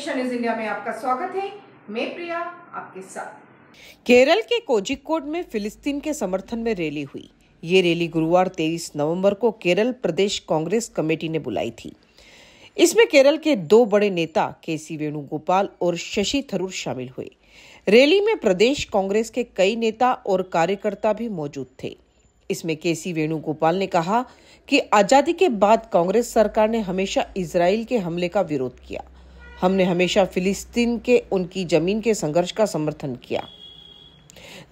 Asia news India में आपका स्वागत है मैं प्रिया आपके साथ केरल के कोजिकोड में फिलिस्तीन के समर्थन में रैली हुई ये रैली गुरुवार 23 नवंबर को केरल प्रदेश कांग्रेस कमेटी ने बुलाई थी इसमें केरल के दो बड़े नेता के सी वेणुगोपाल और शशि थरूर शामिल हुए रैली में प्रदेश कांग्रेस के कई नेता और कार्यकर्ता भी मौजूद थे इसमें के सी वेणुगोपाल ने कहा कि आजादी के बाद कांग्रेस सरकार ने हमेशा इसराइल के हमले का विरोध किया हमने हमेशा फिलिस्तीन के उनकी जमीन के संघर्ष का समर्थन किया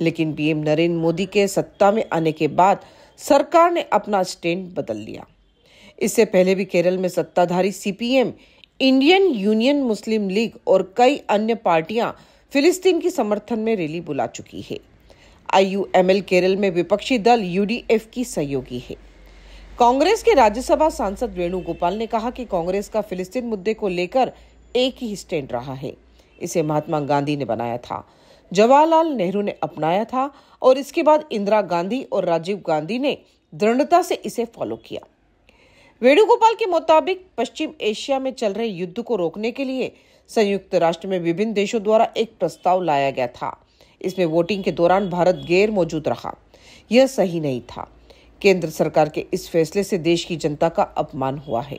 लेकिन पीएम नरेंद्र मोदी के सत्ता में आने के बाद सरकार ने अपना स्टैंड बदल लिया इससे पहले भी केरल में सत्ताधारी सीपीएम इंडियन यूनियन मुस्लिम लीग और कई अन्य पार्टियां फिलिस्तीन की समर्थन में रैली बुला चुकी है आईयूएमएल केरल में विपक्षी दल यूडीएफ की सहयोगी है कांग्रेस के राज्यसभा सांसद वेणुगोपाल ने कहा कि कांग्रेस का फिलिस्तीन मुद्दे को लेकर एक ही स्टैंड रहा है इसे महात्मा गांधी ने बनाया था जवाहरलाल नेहरू ने अपनाया था और इसके बाद इंदिरा गांधी और राजीव गांधी ने दृढ़ता से इसे फॉलो किया वेणुगोपाल के मुताबिक पश्चिम एशिया में चल रहे युद्ध को रोकने के लिए संयुक्त राष्ट्र में विभिन्न देशों द्वारा एक प्रस्ताव लाया गया था इसमें वोटिंग के दौरान भारत गैर मौजूद रहा यह सही नहीं था केंद्र सरकार के इस फैसले से देश की जनता का अपमान हुआ है